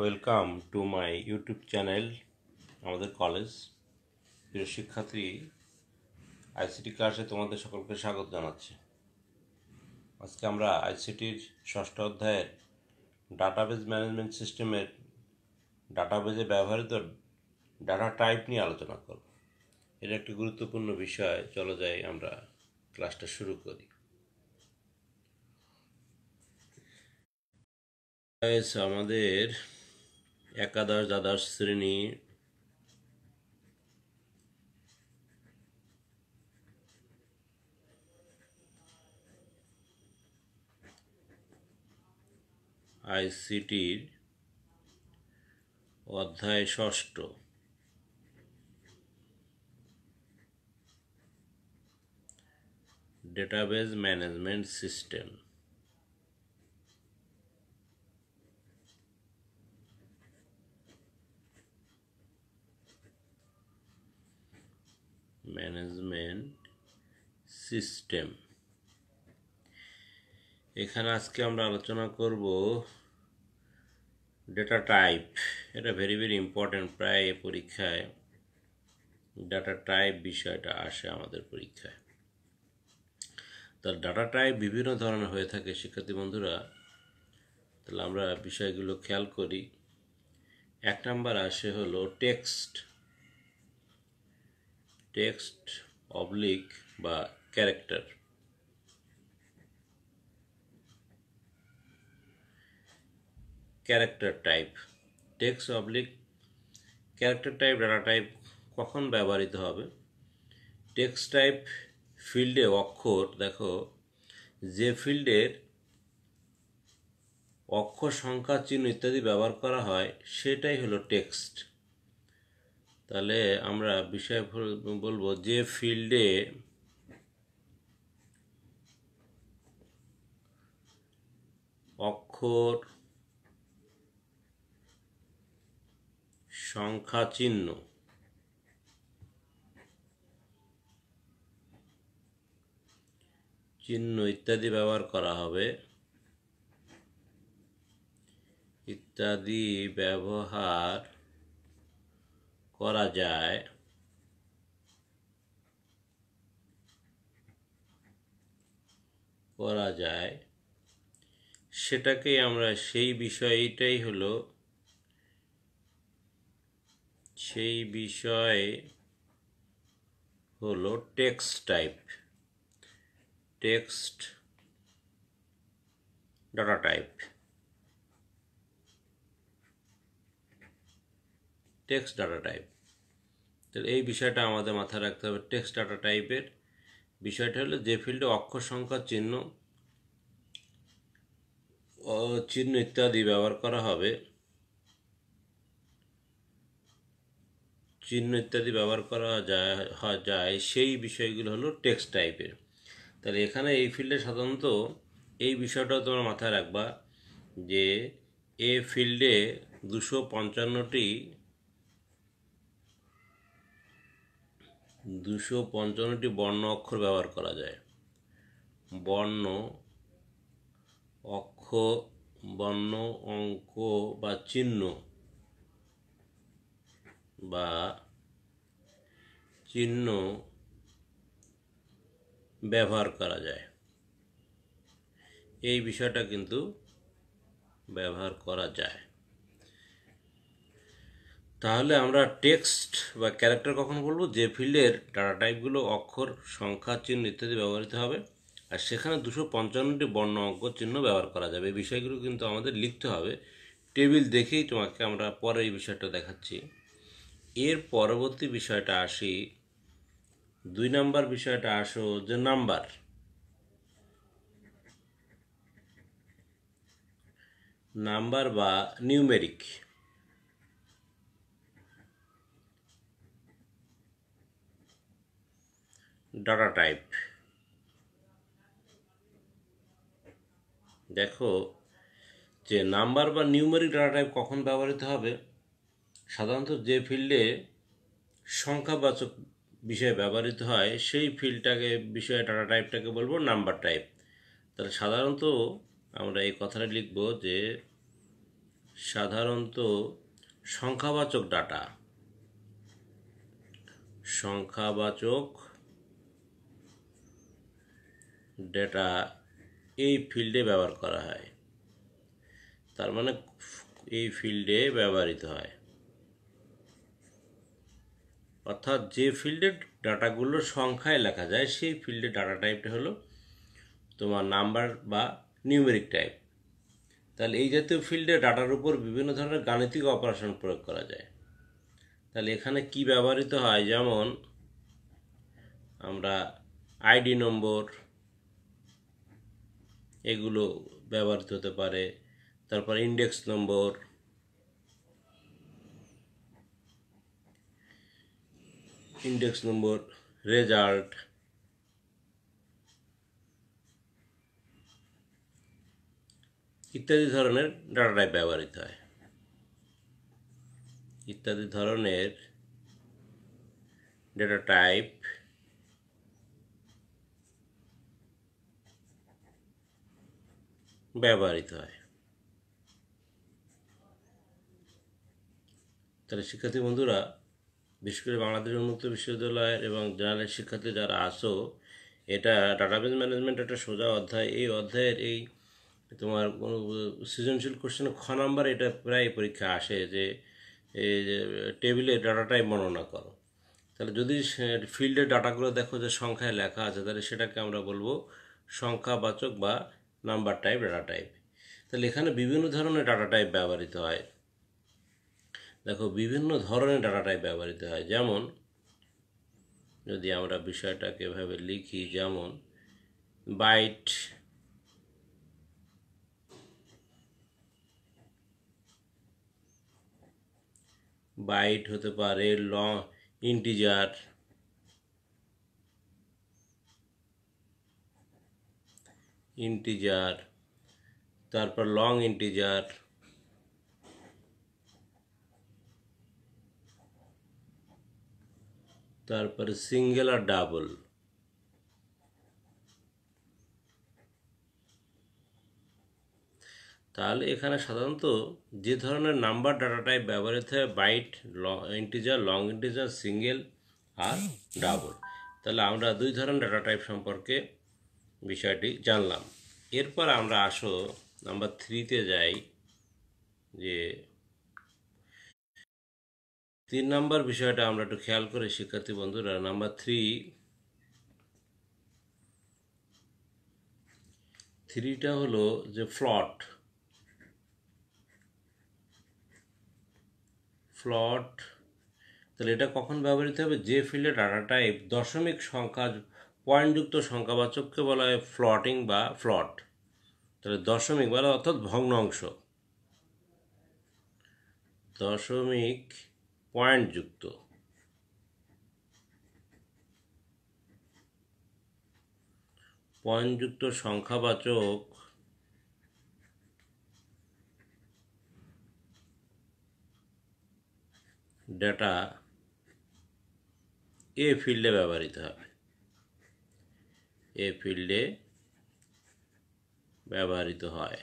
welcome to my YouTube channel আমাদের college প্রিয় শিক্ষার্থী আইসিটি ক্লাসে তোমাদের সকলকে স্বাগত জানাচ্ছি আজকে আমরা আইসিটির ষষ্ঠ অধ্যায়ের ডাটাবেজ ম্যানেজমেন্ট সিস্টেমের ডাটাবেজে ব্যবহৃত ডাটা টাইপ নিয়ে আলোচনা করব এটা একটি গুরুত্বপূর্ণ বিষয় চলে যাই আমরা ক্লাসটা শুরু করি আমাদের একাদশ দ্বাদশ শ্রেণী আইসিটির অধ্যায় ষষ্ঠ database management system management system এখানে আজকে আমরা আলোচনা করব ডেটা টাইপ এটা ভেরি ভেরি ইম্পর্ট্যান্ট প্রায় এ পরীক্ষায় ডাটা টাইপ বিষয়টা আসে আমাদের পরীক্ষায় তার ডাটা টাইপ বিভিন্ন ধরনের হয়ে থাকে শিক্ষার্থী বন্ধুরা তাহলে আমরা বিষয়গুলো খেয়াল করি এক নাম্বার আসে হলো টেক্সট টেক্সট অবলিক বা character character type text oblique character type data type কখন ব্যবহৃত হবে টেক্সট টাইপ ফিল্ডে অক্ষর দেখো যে ফিল্ডের অক্ষর সংখ্যা চিহ্ন ইত্যাদি ব্যবহার করা হয় সেটাই হলো টেক্সট তাহলে আমরা বিষয় বলবো যে ফিল্ডে অক্ষর সংখ্যা চিহ্ন চিহ্ন ইত্যাদি ব্যবহার করা হবে ইত্যাদি ব্যবহার করা যায় করা যায় সেটাকে আমরা সেই বিষয়টাই হলো সেই বিষয় হলো text type text data type text data type তাহলে এই বিষয়টা আমাদের মাথায় রাখতে হবে টেক্সট ডাটা টাইপের বিষয়টা হলো যে ফিল্ডে অক্ষর সংখ্যা চিহ্ন চিহ্ন ইত্যাদি ব্যবহার করা হবে চিহ্ন ইত্যাদি ব্যবহার করা যায় যায় সেই বিষয়গুলো হলো টেক্সট টাইপের তাহলে এখানে এই ফিল্ডে সাধারণত এই বিষয়টা তোমরা মাথায় রাখবা যে এ ফিল্ডে দুশো পঞ্চান্নটি দুশো পঞ্চান্নটি বর্ণ অক্ষর ব্যবহার করা যায় বর্ণ অক্ষ বর্ণ অঙ্ক বা চিহ্ন বা চিহ্ন ব্যবহার করা যায় এই বিষয়টা কিন্তু ব্যবহার করা যায় তাহলে আমরা টেক্সট বা ক্যারেক্টার কখন বলবো যে ফিল্ডের ডাটা টাইপগুলো অক্ষর সংখ্যা চিহ্ন ইত্যাদি ব্যবহৃত হবে আর সেখানে দুশো পঞ্চান্নটি বর্ণ অঙ্ক চিহ্ন ব্যবহার করা যাবে এই বিষয়গুলো কিন্তু আমাদের লিখতে হবে টেবিল দেখেই তোমাকে আমরা পরে এই বিষয়টা দেখাচ্ছি এর পরবর্তী বিষয়টা আসি দুই নাম্বার বিষয়টা আসো যে নাম্বার নাম্বার বা নিউমেরিক ডাটা টাইপ দেখো যে নাম্বার বা নিউমেরিক ডাটা টাইপ কখন ব্যবহৃত হবে সাধারণত যে ফিল্ডে সংখ্যাবাচক বিষয়ে ব্যবহৃত হয় সেই ফিল্ডটাকে বিষয়ে ডাটা টাইপটাকে বলবো নাম্বার টাইপ তাহলে সাধারণত আমরা এই কথাটা লিখব যে সাধারণত সংখ্যাবাচক ডাটা সংখ্যাবাচক ডেটা এই ফিল্ডে ব্যবহার করা হয় তার মানে এই ফিল্ডে ব্যবহৃত হয় অর্থাৎ যে ফিল্ডে ডাটাগুলো সংখ্যায় লেখা যায় সেই ফিল্ডে ডাটা টাইপটা হলো তোমার নাম্বার বা নিউমেরিক টাইপ তাহলে এই জাতীয় ফিল্ডে ডাটার উপর বিভিন্ন ধরনের গাণিতিক অপারেশন প্রয়োগ করা যায় তাহলে এখানে কি ব্যবহৃত হয় যেমন আমরা আইডি নম্বর এগুলো ব্যবহৃত হতে পারে তারপর index number index number result ইত্যাদি ধরনের ডাটা টাইপ ব্যবহৃত হয় ইত্যাদি ধরনের ডেটা টাইপ ব্যবহৃত হয় তাহলে শিক্ষার্থী বন্ধুরা বিশেষ করে বাংলাদেশ উন্মুক্ত বিশ্ববিদ্যালয়ের এবং জেনারেল শিক্ষার্থী যারা আসো এটা ডাটাবেস ম্যানেজমেন্ট একটা সোজা অধ্যায় এই অধ্যায়ের এই তোমার কোনো সৃজনশীল কোশ্চেন খ নাম্বার এটা প্রায় পরীক্ষা আসে যে টেবিলে ডাটাটাই বর্ণনা করো তাহলে যদি ফিল্ডের ডাটাগুলো দেখো যে সংখ্যায় লেখা আছে তাহলে সেটাকে আমরা বলবো সংখ্যাবাচক বা নাম্বার টাইপ ডাটা টাইপ তাহলে এখানে বিভিন্ন ধরনের ডাটা টাইপ ব্যবহৃত হয় দেখো বিভিন্ন ধরনের ডাটা টাইপ ব্যবহৃত হয় যেমন যদি আমরা বিষয়টাকে এভাবে লিখি যেমন বাইট বাইট হতে পারে লং ইন্টিজার ইন্টিজার তারপর লং ইন্টিজার তারপরে সিঙ্গেল আর ডাবল তাহলে এখানে সাধারণত যে ধরনের নাম্বার ডাটা টাইপ ব্যবহৃত হয় byte integer long integer single আর ডাবল তাহলে আমরা দুই ধরনের ডাটা টাইপ সম্পর্কে বিষয়টি জানলাম এরপর আমরা আসো নাম্বার থ্রিতে যাই যে তিন নম্বর বিষয়টা আমরা একটু খেয়াল করে শিক্ষার্থী বন্ধুরা নাম্বার থ্রি থ্রিটা হলো যে ফ্লট ফ্লট তাহলে এটা কখন ব্যবহৃত হবে যে ফিল্ডে ডাটা টাইপ দশমিক সংখ্যা পয়েন্টযুক্ত সংখ্যাবাচককে বলা হয় ফ্লটিং বা ফ্লট তাহলে দশমিক বলা অর্থাৎ ভগ্ন অংশ দশমিক পয়েন্টযুক্ত পয়েন্টযুক্ত সংখ্যাবাচক ডেটা এ ফিল্ডে ব্যবহৃত হবে এ ফিল্ডে ব্যবহৃত হয়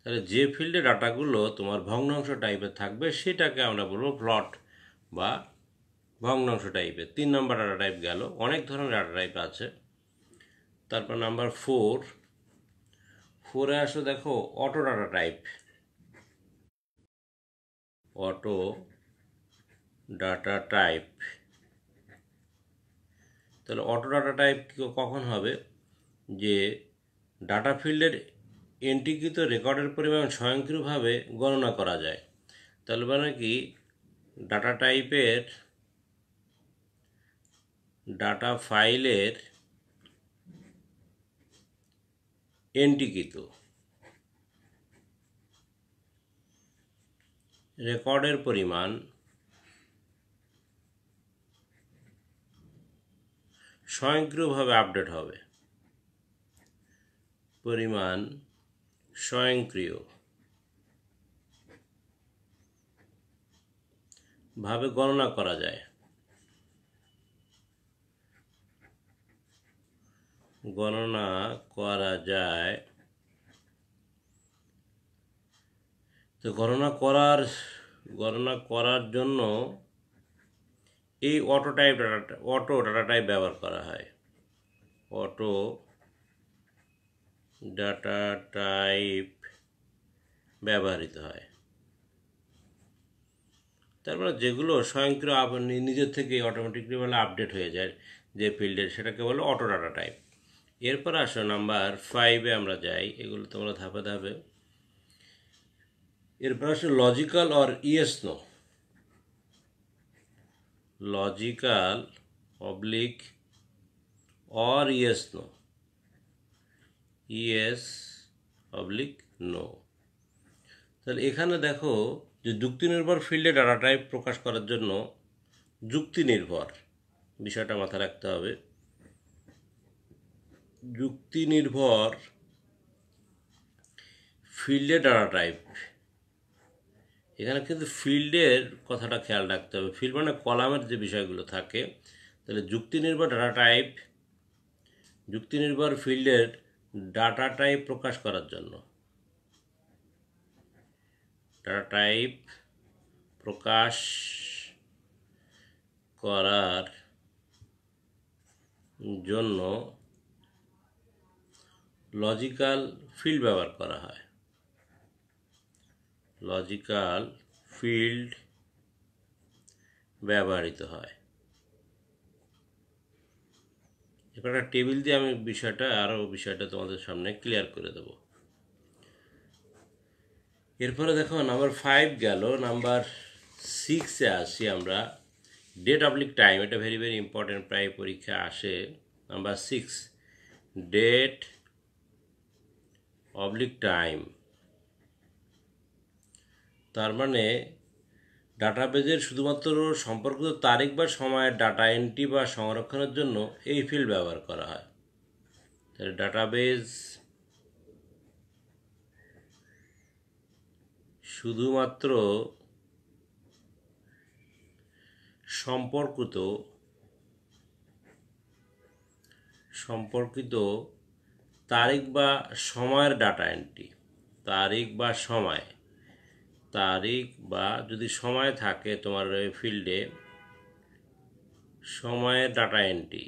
তাহলে যে ফিল্ডে ডাটাগুলো তোমার ভগ্নাংশ টাইপের থাকবে সেটাকে আমরা বলবো প্লট বা ভগ্নাংশ টাইপের তিন নম্বর ডাটা টাইপ গেল অনেক ধরনের ডাটা টাইপ আছে তারপর নাম্বার ফোর ফোরে আসো দেখো auto data type auto data type তাহলে অটো ডাটা টাইপ কখন হবে যে ডাটা ফিল্ডের এন্ট্রিকৃত রেকর্ডের পরিমাণ স্বয়ংক্রিয়ভাবে গণনা করা যায় তাহলে মানে কি ডাটা টাইপের ডাটা ফাইলের এন্ট্রিকৃত রেকর্ডের পরিমাণ স্বয়ংক্রিয়ভাবে আপডেট হবে পরিমাণ স্বয়ংক্রিয় ভাবে গণনা করা যায় গণনা করা যায় তো গণনা করার গণনা করার জন্য এই auto type data auto data type ব্যবহার করা হয় অটো ডাটা টাইপ ব্যবহৃত হয় তারপরে যেগুলো স্বয়ংক্রিয় নিজের থেকে অটোমেটিকলি বলে আপডেট হয়ে যায় যে ফিল্ডে সেটাকে বলে অটো ডাটা টাইপ এরপর আসো নাম্বার ফাইভে আমরা যাই এগুলো তোমরা ধাপে ধাপে এরপর আসো logical or yes no logical oblique or yes no yes oblique no তাহলে এখানে দেখো যে যুক্তি নির্ভর ফিল্ডে ডাটা টাইপ প্রকাশ করার জন্য যুক্তি নির্ভর বিষয়টা মাথায় রাখতে হবে যুক্তি নির্ভর ফিল্ডে ডাটা টাইপ এখানে কিন্তু ফিল্ডের কথাটা খেয়াল রাখতে হবে ফিল্ড মানে কলামের যে বিষয়গুলো থাকে তাহলে যুক্তি নির্ভর ডাটা টাইপ যুক্তি নির্ভর ফিল্ডের ডাটা টাইপ প্রকাশ করার জন্য ডাটা টাইপ প্রকাশ করার জন্য লজিক্যাল ফিল্ড ব্যবহার করা হয় লজিক্যাল ফিল্ড ব্যবহৃত হয় এবার একটা টেবিল দিয়ে আমি বিষয়টা আরও বিষয়টা তোমাদের সামনে ক্লিয়ার করে দেব এরপরে দেখো নাম্বার ফাইভ গেল নাম্বার সিক্সে আসি আমরা ডেট অবলিক টাইম এটা ভেরি ভেরি ইম্পর্ট্যান্ট প্রায় পরীক্ষা আসে number six date oblique time তার মানে ডাটাবেজের শুধুমাত্র সম্পর্কিত তারিখ বা সময়ের ডাটা এন্ট্রি বা সংরক্ষণের জন্য এই ফিল্ড ব্যবহার করা হয় তাহলে ডাটাবেজ শুধুমাত্র সম্পর্কিত সম্পর্কিত তারিখ বা সময়ের ডাটা এন্ট্রি তারিখ বা সময় তারিখ বা যদি সময় থাকে তোমার ওই ফিল্ডে সময়ের ডাটা এন্ট্রি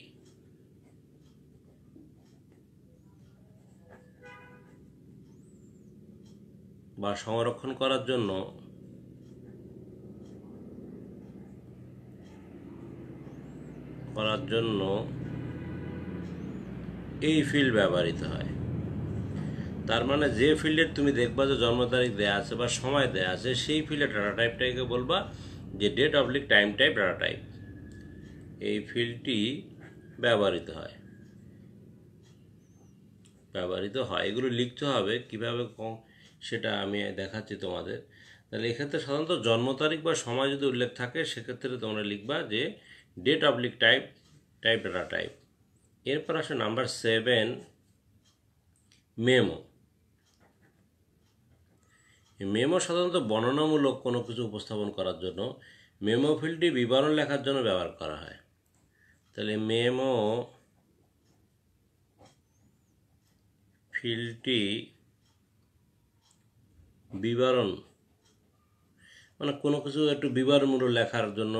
বা সংরক্ষণ করার জন্য করার জন্য এই ফিল্ড ব্যবহৃত হয় তার মানে যে ফিল্ডে তুমি দেখবা যে জন্ম তারিখ দেওয়া আছে বা সময় দেওয়া আছে সেই ফিল্ডে ডাটা টাইপটাকে বলবা যে date oblique time type data type এই ফিল্ডটি ব্যবহৃত হয় ব্যবহৃত হয় এগুলো লিখতে হবে কীভাবে সেটা আমি দেখাচ্ছি তোমাদের তাহলে এক্ষেত্রে সাধারণত জন্ম তারিখ বা সময় যদি উল্লেখ থাকে সেক্ষেত্রে তোমরা লিখবা যে date oblique type type data type এরপর আসে নাম্বার সেভেন মেমো মেমো সাধারণত বর্ণনামূলক কোনো কিছু উপস্থাপন করার জন্য মেমো ফিল্ডটি বিবরণ লেখার জন্য ব্যবহার করা হয় তাহলে মেমো ফিল্ডটি বিবরণ মানে কোনো কিছু একটু বিবরণমূলক লেখার জন্য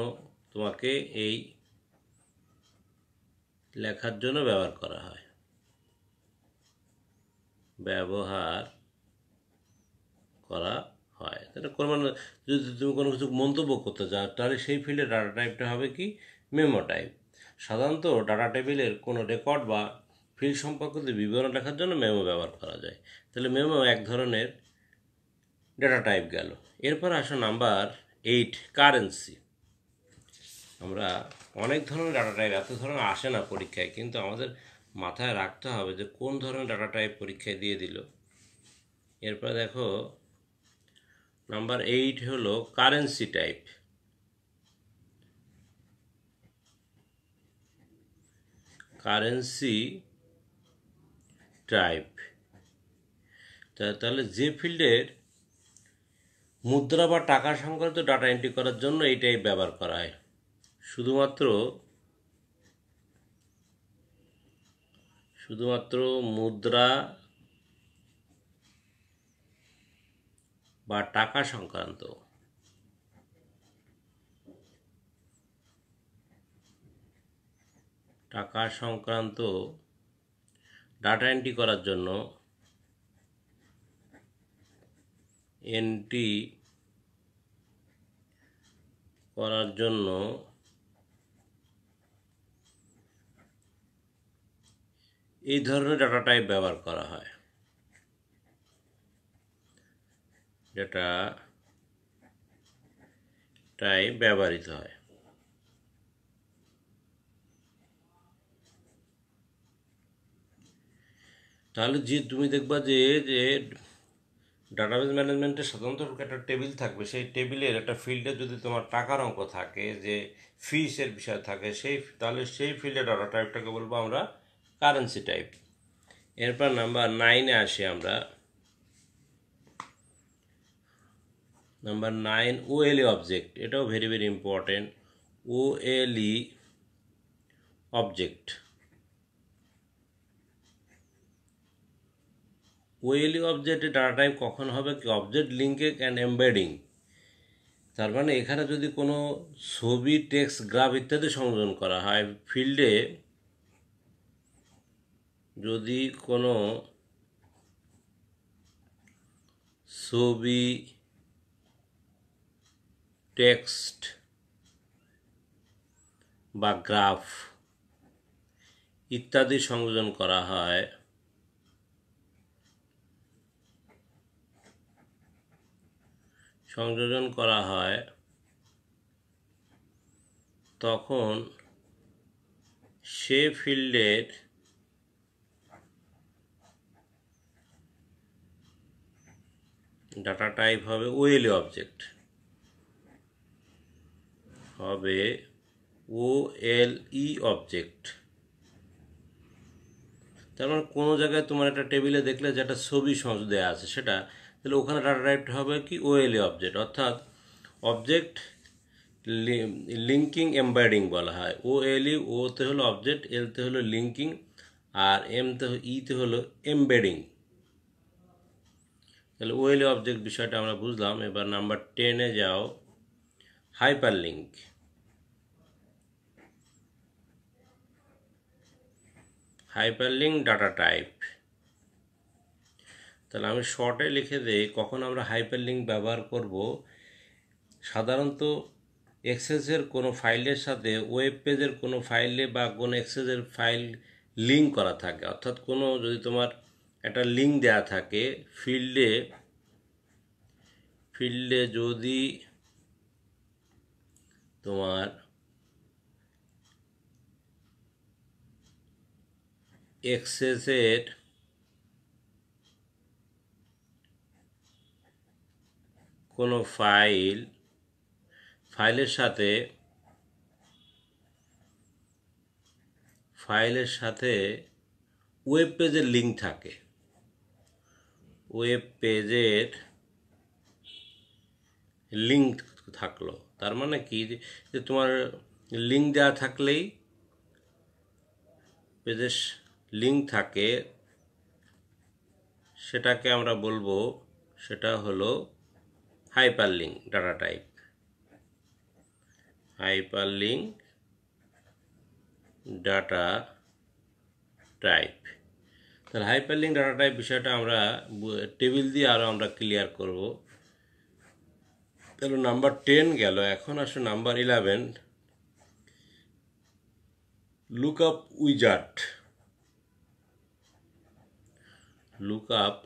তোমাকে এই লেখার জন্য ব্যবহার করা হয় ব্যবহার করা হয় তাহলে কোরবান মানে যদি তুমি কোনো কিছু মন্তব্য করতে চাও তাহলে সেই ফিল্ডে ডাটা টাইপটা হবে কি মেমো টাইপ সাধারণত ডাটা টেবিলের কোনো রেকর্ড বা ফিল্ড সম্পর্কিত বিবরণ লেখার জন্য মেমো ব্যবহার করা যায় তাহলে মেমো এক ধরনের ডাটা টাইপ গেল এরপর আসো নাম্বার এইট কারেন্সি আমরা অনেক ধরনের ডাটা টাইপ এত ধরনের আসে না পরীক্ষায় কিন্তু আমাদের মাথায় রাখতে হবে যে কোন ধরনের ডাটা টাইপ পরীক্ষায় দিয়ে দিল এরপর দেখো নাম্বার এইট হলো কারেন্সি টাইপ কারেন্সি টাইপ তাহলে যে ফিল্ডের মুদ্রা বা টাকা সংক্রান্ত ডাটা এন্ট্রি করার জন্য এই টাইপ ব্যবহার করা হয় শুধুমাত্র শুধুমাত্র মুদ্রা বা টাকা সংক্রান্ত টাকা সংক্রান্ত ডাটা এন্ট্রি করার জন্য এন্ট্রি করার জন্য এই ধরনের ডাটা টাইপ ব্যবহার করা হয় যেটা টাই ব্যবহৃত হয় তাহলে যে তুমি দেখবা যে যে ডাটাবেজ ম্যানেজমেন্টে সাধারণত একটা টেবিল থাকবে সেই টেবিলের একটা ফিল্ডে যদি তোমার টাকার অঙ্ক থাকে যে ফিসের বিষয় থাকে সেই তাহলে সেই ফিল্ডে ডাটা টাইপটাকে বলবো আমরা কারেন্সি টাইপ এরপর নাম্বার নাইনে আসি আমরা নাম্বার নাইন ওএলই অবজেক্ট এটাও very very important OLE object OLE অবজেক্টে ডাটা টাইপ কখন হবে কি অবজেক্ট লিঙ্কে অ্যান্ড এম্বেডিং তার মানে এখানে যদি কোনো ছবি টেক্স গ্রাফ ইত্যাদি সংযোজন করা হয় ফিল্ডে যদি কোনো ছবি টেক্সট বা গ্রাফ ইত্যাদি সংযোজন করা হয় সংযোজন করা হয় তখন সে ফিল্ডের ডাটা টাইপ হবে ওয়েলি অবজেক্ট হবে ও এল ই অবজেক্ট তার মানে কোনো জায়গায় তোমার একটা টেবিলে দেখলে যে একটা ছবি সহজ দেওয়া আছে সেটা তাহলে ওখানে ডাটা টাইপটা হবে কি ও এল ই অবজেক্ট অর্থাৎ অবজেক্ট লিঙ্কিং এম্বার্ডিং বলা হয় ও এল ই ওতে হলো অবজেক্ট এলতে হলো লিঙ্কিং আর এমতে ইতে হলো এম্বেডিং e তাহলে ওয়েলি অবজেক্ট e বিষয়টা আমরা বুঝলাম এবার নাম্বার টেনে যাও hyper link hyperlink data type তাহলে আমি শর্টে লিখে দেই কখন আমরা হাইপারলিঙ্ক ব্যবহার করব সাধারণত এক্সেসের কোনো ফাইলের সাথে ওয়েব পেজের কোনো ফাইলে বা কোনো এক্সেসের ফাইল লিঙ্ক করা থাকে অর্থাৎ কোনো যদি তোমার একটা লিঙ্ক দেয়া থাকে ফিল্ডে ফিল্ডে যদি তোমার এক্সেসের কোনো ফাইল ফাইলের সাথে ফাইলের সাথে ওয়েব পেজের লিঙ্ক থাকে ওয়েব পেজের লিঙ্ক থাকলো তার মানে কি যে তোমার লিঙ্ক দেওয়া থাকলেই পেজের লিঙ্ক থাকে সেটাকে আমরা বলবো সেটা হলো hyper link data type hyper link data type তাহলে হাইপার লিঙ্ক ডাটা টাইপ বিষয়টা আমরা টেবিল দিয়ে আরও আমরা ক্লিয়ার করব তাহলে নাম্বার টেন গেল এখন আসো number eleven look up wizard look up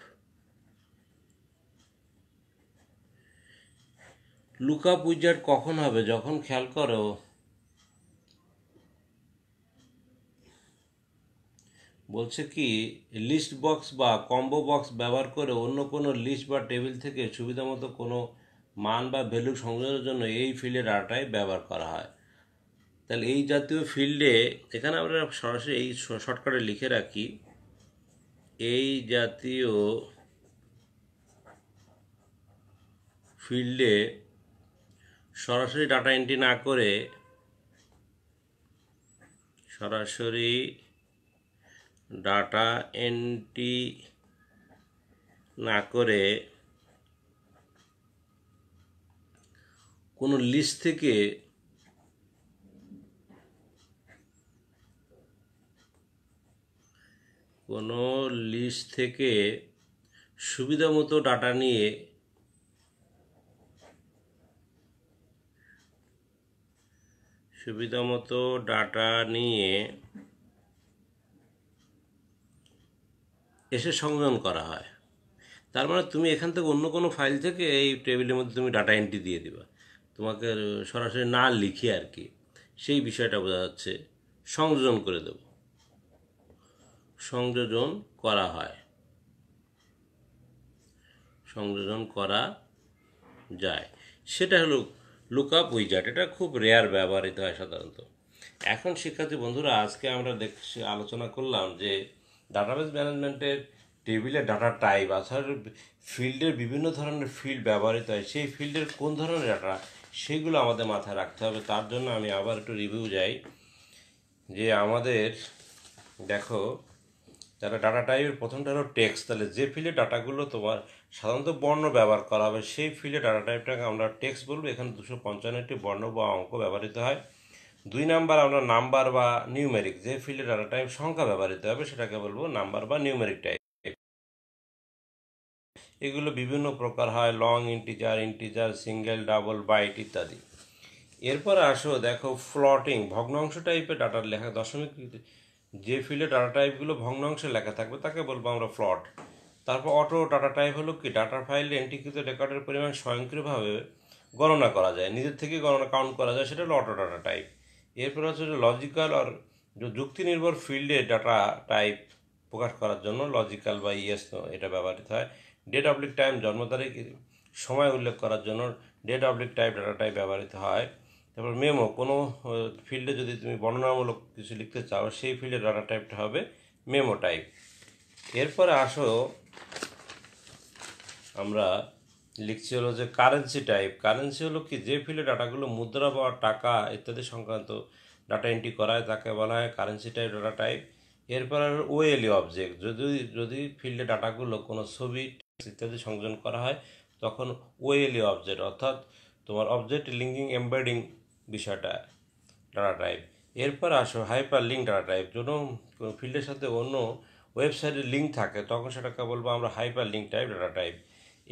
look up wizard কখন হবে যখন খেয়াল করো বলছে কি লিস্ট বক্স বা কম্বো বক্স ব্যবহার করে অন্য কোনো লিস্ট বা টেবিল থেকে সুবিধামতো কোনো মান বা ভ্যালু সংযোজনের জন্য এই ফিল্ডের আটাই ব্যবহার করা হয় তাহলে এই জাতীয় ফিল্ডে এখানে আমরা সরাসরি এই শর্টকাটে লিখে রাখি এই জাতীয় ফিল্ডে সরাসরি ডাটা এন্ট্রি না করে সরাসরি ডাটা এন্ট্রি না করে কোনো লিস্ট থেকে কোনো লিস্ট থেকে সুবিধা মতো ডাটা নিয়ে সুবিধা মতো ডাটা নিয়ে এসে সংযোজন করা হয় তার মানে তুমি এখান থেকে অন্য কোনো ফাইল থেকে এই টেবিলের মধ্যে তুমি ডাটা এন্ট্রি দিয়ে দিবা তোমাকে সরাসরি না লিখে আর কি সেই বিষয়টা বোঝা যাচ্ছে সংযোজন করে দেবো সংযোজন করা হয় সংযোজন করা যায় সেটা হলো লুক আপ উইজার্ট এটা খুব রেয়ার ব্যবহৃত হয় সাধারণত এখন শিক্ষার্থী বন্ধুরা আজকে আমরা দেখছি আলোচনা করলাম যে ডাটাবেস ম্যানেজমেন্টের টেবিলে ডাটা টাইপ আসার ফিল্ডের বিভিন্ন ধরনের ফিল্ড ব্যবহৃত হয় সেই ফিল্ডের কোন ধরনের ডাটা সেগুলো আমাদের মাথায় রাখতে হবে তার জন্য আমি আবার একটু রিভিউ যাই যে আমাদের দেখো তাহলে ডাটা টাইপের প্রথমটা হলো টেক্স তাহলে যে ফিলে ডাটাগুলো তোমার সাধারণত বর্ণ ব্যবহার করা হবে সেই ফিলে ডাটা টাইপটাকে আমরা টেক্স বলবো এখানে দুশো পঞ্চান্নটি বর্ণ বা অঙ্ক ব্যবহৃত হয় দুই নাম্বার আমরা নাম্বার বা নিউমেরিক যে ফিলে ডাটা টাইপ সংখ্যা ব্যবহৃত হবে সেটাকে বলবো নাম্বার বা নিউমেরিক টাইপ এগুলো বিভিন্ন প্রকার হয় long integer integer single double byte ইত্যাদি এরপর আসো দেখো ফ্লটিং ভগ্নাংশ টাইপের ডাটার লেখা দশমিক যে ফিল্ডে ডাটা টাইপগুলো ভগ্নাংশে লেখা থাকবে তাকে বলবো আমরা ফ্লট তারপর অটো ডাটা টাইপ হলো কি ডাটা ফাইলে এন্ট্রিকৃত রেকর্ডের পরিমাণ স্বয়ংক্রিয়ভাবে গণনা করা যায় নিজের থেকে গণনা কাউন্ট করা যায় সেটা হলো অটো ডাটা টাইপ এরপর হচ্ছে লজিক্যাল আর যুক্তি নির্ভর ফিল্ডে ডাটা টাইপ প্রকাশ করার জন্য লজিক্যাল বা ইয়েস এটা ব্যবহৃত হয় ডেট অবলিক টাইম জন্ম তারিখ সময় উল্লেখ করার জন্য date oblique type data type ব্যবহৃত হয় তারপর মেমো কোনো ফিল্ডে যদি তুমি বর্ণনামূলক কিছু লিখতে চাও সেই ফিল্ডের ডাটা টাইপটা হবে মেমো টাইপ এরপরে আসো আমরা লিখছি হলো যে কারেন্সি টাইপ কারেন্সি হলো কি যে ফিল্ডে ডাটাগুলো মুদ্রা বা টাকা ইত্যাদি সংক্রান্ত ডাটা এন্ট্রি করা হয় তাকে বলা হয় কারেন্সি টাইপ ডাটা টাইপ এরপর ওয়েলি অবজেক্ট যদি যদি ফিল্ডে ডাটাগুলো কোনো ছবি ইত্যাদি সংযোজন করা হয় তখন ওয়েলি অবজেক্ট অর্থাৎ তোমার অবজেক্ট লিঙ্কিং এমবেডিং বিষয়টা ডাটা টাইপ এরপর আসো হাইপার লিঙ্ক ডাটা টাইপ কোনো ফিল্ডের সাথে অন্য ওয়েবসাইটের লিঙ্ক থাকে তখন সেটাকে বলবো আমরা hyper link type data type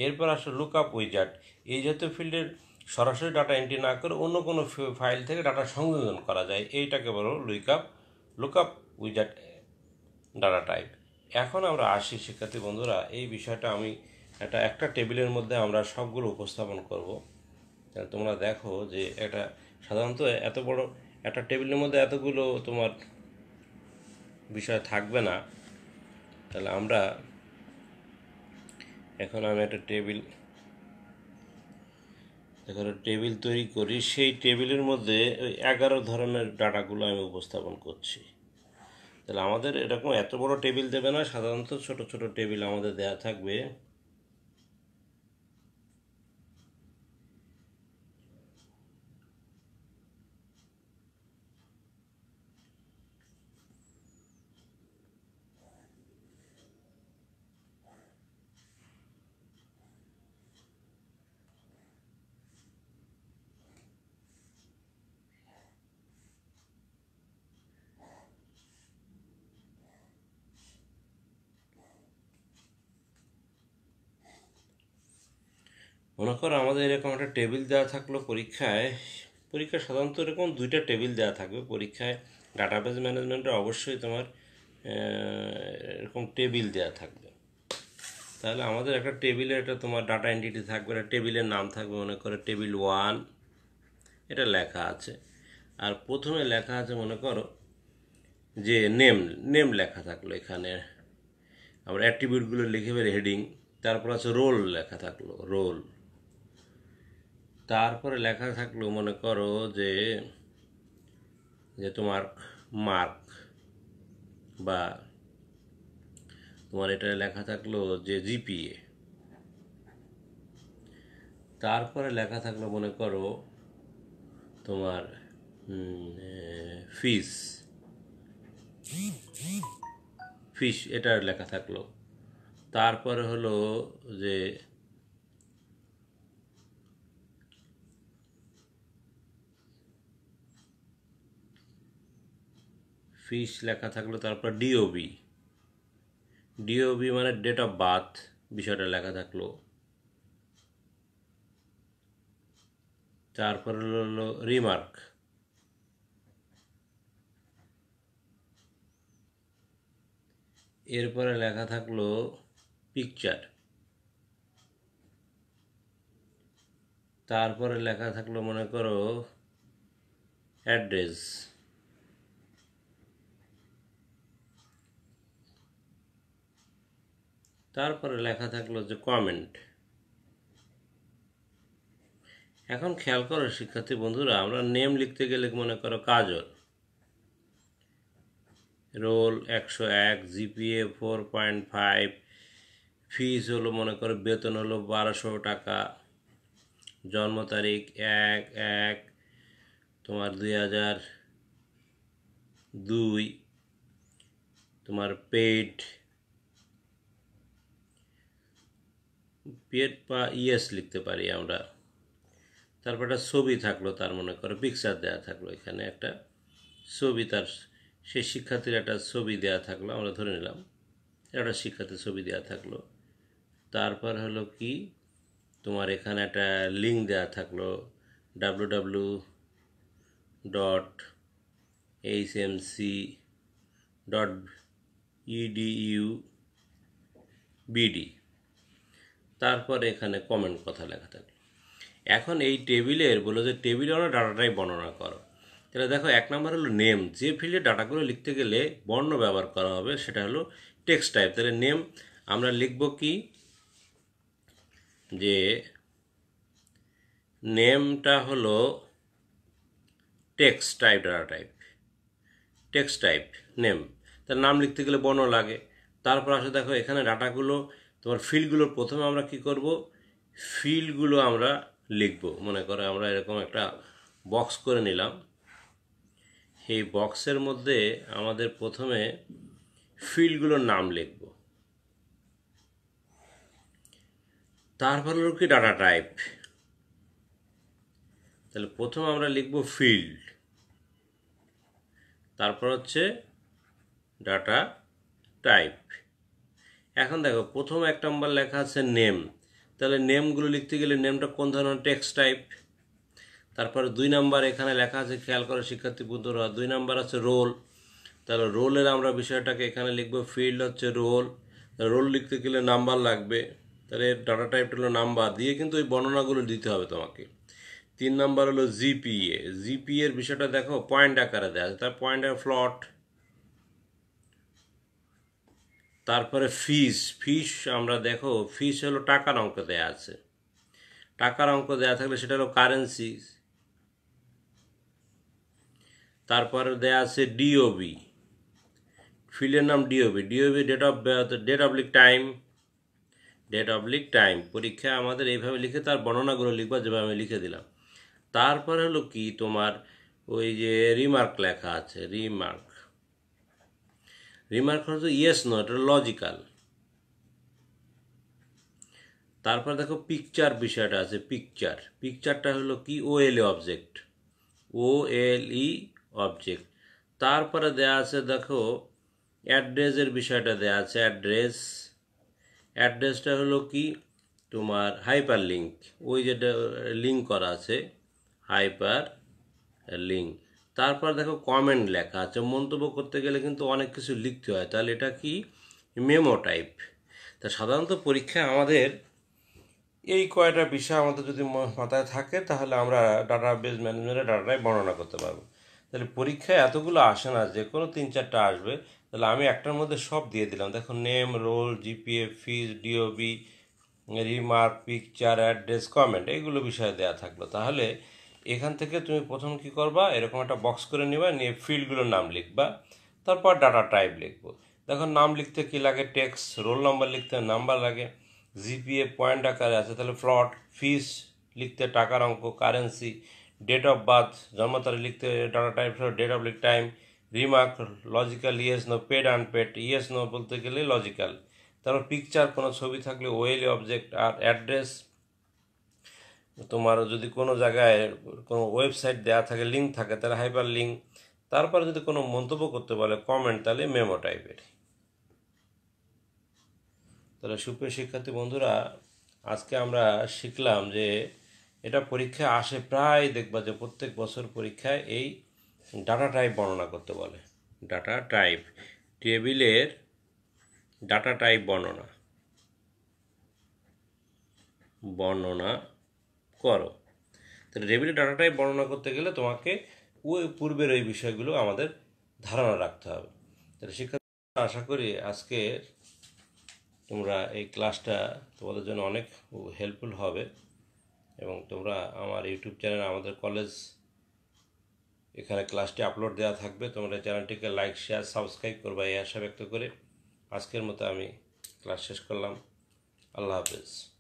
এরপর আসো লুক আপ উইজার্ট এই জাতীয় ফিল্ডের সরাসরি ডাটা এন্ট্রি না করে অন্য কোনো ফাইল থেকে ডাটা সংযোজন করা যায় এইটাকে বলো look up look up wizard data type এখন আমরা আসি শিক্ষার্থী বন্ধুরা এই বিষয়টা আমি একটা একটা টেবিলের মধ্যে আমরা সবগুলো উপস্থাপন করব তোমরা দেখো যে একটা সাধারণত এত বড় একটা টেবিলের মধ্যে এতগুলো তোমার বিষয় থাকবে না তাহলে আমরা এখন আমি একটা টেবিল এখন টেবিল তৈরি করি সেই টেবিলের মধ্যে ওই এগারো ধরনের ডাটাগুলো আমি উপস্থাপন করছি তাহলে আমাদের এরকম এত বড় টেবিল দেবে না সাধারণত ছোট ছোট টেবিল আমাদের দেয়া থাকবে তারপর আমাদের এরকম একটা টেবিল দেওয়া থাকলো পরীক্ষায় পরীক্ষায় সাধারণত এরকম দুইটা টেবিল দেওয়া থাকবে পরীক্ষায় ডাটাবেস ম্যানেজমেন্টে অবশ্যই তোমার এরকম টেবিল দেওয়া থাকবে তাহলে আমাদের একটা টেবিলে একটা তোমার ডাটা এন্টিটি থাকবে একটা টেবিলের নাম থাকবে মনে করো টেবিল ওয়ান এটা লেখা আছে আর প্রথমে লেখা আছে মনে করো যে নেম নেম লেখা থাকলো এখানে আমরা অ্যাট্রিবিউটগুলো লিখে ফেলে হেডিং তারপর আছে রোল লেখা থাকলো রোল তারপরে লেখা থাকলো মনে করো যে যে তোমার মার্ক বা তোমার এটা লেখা থাকলো যে জিপিএ তারপরে লেখা থাকলো মনে করো তোমার ফিস ফিস এটার লেখা থাকলো তারপরে হলো যে ফিশ লেখা থাকলো তারপর ডিওবি ডিওবি মানে ডেট অফ বার্থ বিষয়টা লেখা থাকলো তারপর হলো রিমার্ক এরপরে লেখা থাকলো পিকচার তারপরে লেখা থাকলো মনে করো অ্যাড্রেস তারপরে লেখা থাকলো যে কমেন্ট এখন খেয়াল করো শিক্ষার্থী বন্ধুরা আমরা নেম লিখতে গেলে মনে করো কাজল রোল একশো এক GPA four point five fees হলো মনে করো বেতন হলো বারোশো টাকা জন্ম তারিখ এক এক তোমার দুই হাজার দুই তোমার পেট পিএড বা ইএস লিখতে পারি আমরা তারপর একটা ছবি থাকলো তার মনে করো পিকচার দেওয়া থাকলো এখানে একটা ছবি তার সেই শিক্ষার্থীর একটা ছবি দেওয়া থাকলো আমরা ধরে নিলাম একটা শিক্ষার্থীর ছবি দেওয়া থাকলো তারপর হলো কি তোমার এখানে একটা লিঙ্ক দেওয়া থাকলো W W dot H M C dot EDU BD তারপর এখানে কমেন্ট কথা লেখা থাকে এখন এই টেবিলের বলো যে টেবিলে ওরা ডাটাটাই বর্ণনা করো তাহলে দেখো এক নম্বর হলো নেম যে ফিল্ডে ডাটাগুলো লিখতে গেলে বর্ণ ব্যবহার করা হবে সেটা হলো টেক্সট টাইপ তাহলে নেম আমরা লিখব কি যে নেমটা হলো text type data type text type name তার নাম লিখতে গেলে বর্ণ লাগে তারপর আসলে দেখো এখানে ডাটাগুলো তোমার ফিল্ডগুলোর প্রথমে আমরা কি করব ফিল্ডগুলো আমরা লিখব মনে করে আমরা এরকম একটা বক্স করে নিলাম এই বক্সের মধ্যে আমাদের প্রথমে ফিল্ডগুলোর নাম লিখব তারপর হলো কি ডাটা টাইপ তাহলে প্রথম আমরা লিখব ফিল্ড তারপর হচ্ছে ডাটা টাইপ এখন দেখো প্রথম এক নম্বর লেখা আছে নেম তাহলে নেমগুলো লিখতে গেলে নেমটা কোন ধরনের টেক্সট টাইপ তারপরে দুই নাম্বার এখানে লেখা আছে খেয়াল করে শিক্ষার্থী বন্ধুরা দুই নাম্বার আছে রোল তাহলে রোলের আমরা বিষয়টাকে এখানে লিখবো ফিল্ড হচ্ছে রোল রোল লিখতে গেলে নাম্বার লাগবে তাহলে ডাটা টাইপটা হলো নাম্বার দিয়ে কিন্তু ওই বর্ণনাগুলো দিতে হবে তোমাকে তিন নাম্বার হলো জিপিএ জিপিএর এর বিষয়টা দেখো পয়েন্ট আকারে দেওয়া আছে তার পয়েন্ট ফ্লট তারপরে ফিস ফিস আমরা দেখো ফিস হলো টাকার অঙ্ক দেয়া আছে টাকার অঙ্ক দেয়া থাকলে সেটা হলো কারেন্সি তারপরে দেয়া আছে ডিওবি ফিল্ডের নাম DOB DOB date of date oblique time date oblique time পরীক্ষায় আমাদের এইভাবে লিখে তার বর্ণনাগুলো লিখবা যেভাবে আমি লিখে দিলাম তারপরে হলো কি তোমার ওই যে রিমার্ক লেখা আছে রিমার্ক রিমার্ক হচ্ছে ইয়েস নয় এটা লজিক্যাল তারপর দেখো পিকচার বিষয়টা আছে পিকচার পিকচারটা হলো কি ও এল ই অবজেক্ট ও এল ই অবজেক্ট তারপরে দেয়া আছে দেখো অ্যাড্রেসের বিষয়টা দেয়া আছে অ্যাড্রেস অ্যাড্রেসটা হলো কি তোমার হাইপার লিঙ্ক ওই যেটা লিঙ্ক করা আছে হাইপার লিঙ্ক তারপর দেখো কমেন্ট লেখা আছে মন্তব্য করতে গেলে কিন্তু অনেক কিছু লিখতে হয় তাহলে এটা কি মেমো টাইপ তা সাধারণত পরীক্ষায় আমাদের এই কয়টা বিষয় আমাদের যদি মাথায় থাকে তাহলে আমরা ডাটা বেস ম্যানেজমেন্টের ডাটাটাই বর্ণনা করতে পারবো তাহলে পরীক্ষায় এতগুলো আসে না যে কোনো তিন চারটা আসবে তাহলে আমি একটার মধ্যে সব দিয়ে দিলাম দেখো name roll GPA fees DOB remark picture address comment এইগুলো বিষয়ে দেওয়া থাকলো তাহলে এখান থেকে তুমি প্রথম কি করবা এরকম একটা বক্স করে নিবা নিয়ে ফিল্ডগুলোর নাম লিখবা তারপর ডাটা টাইপ লিখবো দেখো নাম লিখতে কি লাগে টেক্স রোল নাম্বার লিখতে নাম্বার লাগে জিপিএ পয়েন্ট আকারে আছে তাহলে ফ্লট ফিস লিখতে টাকার অঙ্ক কারেন্সি ডেট অফ বার্থ জন্ম তারিখ লিখতে data type date of time remark logical yes no paid unpaid yes no বলতে গেলে লজিক্যাল তারপর পিকচার কোনো ছবি থাকলে ওয়েলি অবজেক্ট আর অ্যাড্রেস তোমার যদি কোনো জায়গায় কোনো ওয়েবসাইট দেওয়া থাকে লিঙ্ক থাকে তাহলে হাইপার লিঙ্ক তারপরে যদি কোনো মন্তব্য করতে বলে কমেন্ট তাহলে মেমো টাইপের তাহলে সুপ্রিয় শিক্ষার্থী বন্ধুরা আজকে আমরা শিখলাম যে এটা পরীক্ষা আসে প্রায় দেখবা যে প্রত্যেক বছর পরীক্ষায় এই ডাটা টাইপ বর্ণনা করতে বলে ডাটা টাইপ টেবিলের ডাটা টাইপ বর্ণনা বর্ণনা করো তাহলে রেভিনিউ ডাটাটাই বর্ণনা করতে গেলে তোমাকে ওই পূর্বের ওই বিষয়গুলো আমাদের ধারণা রাখতে হবে তাহলে শিক্ষার্থী আশা করি আজকে তোমরা এই ক্লাসটা তোমাদের জন্য অনেক হেল্পফুল হবে এবং তোমরা আমার ইউটিউব চ্যানেল আমাদের কলেজ এখানে ক্লাসটি আপলোড দেওয়া থাকবে তোমরা চ্যানেলটিকে লাইক শেয়ার সাবস্ক্রাইব করবা এই আশা ব্যক্ত করে আজকের মতো আমি ক্লাস শেষ করলাম আল্লাহ হাফেজ